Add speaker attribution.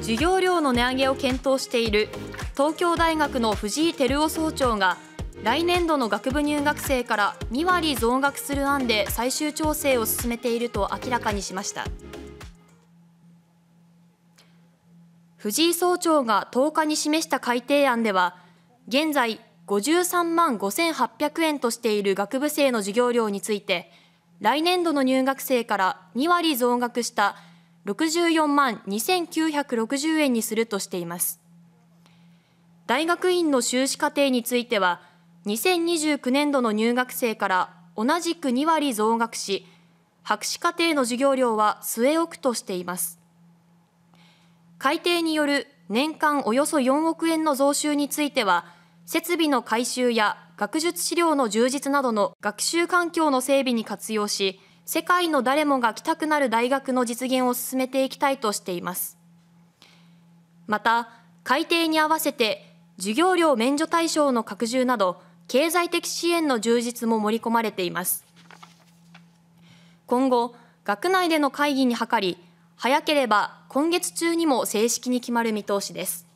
Speaker 1: 授業料の値上げを検討している東京大学の藤井輝夫総長が来年度の学部入学生から2割増額する案で最終調整を進めていると明らかにしました藤井総長が10日に示した改定案では現在53万5800円としている学部生の授業料について来年度の入学生から2割増額した64万2960円にするとしています大学院の修士課程については2029年度の入学生から同じく2割増額し博士課程の授業料は据え置くとしています改定による年間およそ4億円の増収については設備の改修や学術資料の充実などの学習環境の整備に活用し世界の誰もが来たくなる大学の実現を進めていきたいとしています。また、改定に合わせて授業料免除対象の拡充など経済的支援の充実も盛り込まれています。今後、学内での会議に諮り、早ければ今月中にも正式に決まる見通しです。